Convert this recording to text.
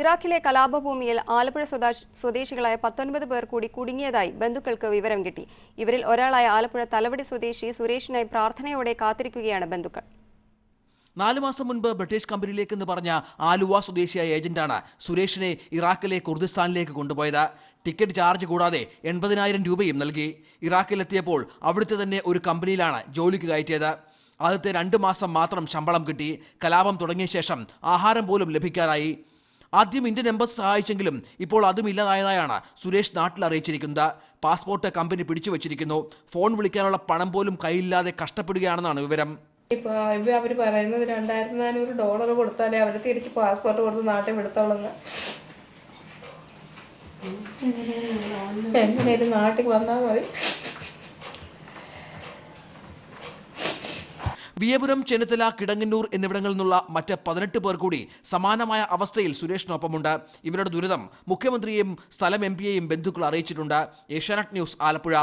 ഇറാഖിലെ കലാപഭൂമിയിൽ ആലപ്പുഴ സ്വദേശികളായ പത്തൊൻപത് പേർ കൂടി കുടുങ്ങിയതായി ബന്ധുക്കൾക്ക് വിവരം കിട്ടി ഇവരിൽ ഒരാളായ ആലപ്പുഴ തലവടി സ്വദേശി സുരേഷിനായി പ്രാർത്ഥനയോടെ കാത്തിരിക്കുകയാണ് ബന്ധുക്കൾ നാലു മാസം മുൻപ് ബ്രിട്ടീഷ് കമ്പനിയിലേക്കെന്ന് പറഞ്ഞ ആലുവ സ്വദേശിയായ ഏജന്റാണ് സുരേഷിനെ ഇറാഖിലെ കുർദിസ്ഥാനിലേക്ക് കൊണ്ടുപോയത് ടിക്കറ്റ് ചാർജ് കൂടാതെ എൺപതിനായിരം രൂപയും നൽകി ഇറാഖിലെത്തിയപ്പോൾ അവിടുത്തെ തന്നെ ഒരു കമ്പനിയിലാണ് ജോലിക്ക് കയറ്റിയത് ആദ്യത്തെ രണ്ട് മാസം മാത്രം ശമ്പളം കിട്ടി കലാപം തുടങ്ങിയ ശേഷം ആഹാരം പോലും ലഭിക്കാനായി ആദ്യം ഇന്ത്യൻ എംബസി സഹായിച്ചെങ്കിലും ഇപ്പോൾ അതും ഇല്ലാതായതായാണ് സുരേഷ് നാട്ടിൽ അറിയിച്ചിരിക്കുന്നത് പാസ്പോർട്ട് കമ്പനി പിടിച്ചു വെച്ചിരിക്കുന്നു ഫോൺ വിളിക്കാനുള്ള പണം പോലും കയ്യില്ലാതെ കഷ്ടപ്പെടുകയാണെന്നാണ് വിവരം ഇപ്പോൾ അവർ പറയുന്നത് രണ്ടായിരത്തി നാനൂറ് ഡോളർ കൊടുത്താലേ അവർ തിരിച്ച് പാസ്പോർട്ട് കൊടുത്ത് നാട്ടിൽ വിടുത്തോളെന്ന് എങ്ങനെയും നാട്ടിൽ വന്നാൽ മതി വിയപുരം ചെന്നിത്തല കിടങ്ങന്നൂർ എന്നിവിടങ്ങളിൽ നിന്നുള്ള മറ്റ് പതിനെട്ട് പേർ കൂടി സമാനമായ അവസ്ഥയിൽ സുരേഷിനൊപ്പമുണ്ട് ഇവരുടെ ദുരിതം മുഖ്യമന്ത്രിയെയും സ്ഥലം എം പിയെയും ബന്ധുക്കൾ അറിയിച്ചിട്ടുണ്ട് ഏഷ്യാനെറ്റ് ന്യൂസ് ആലപ്പുഴ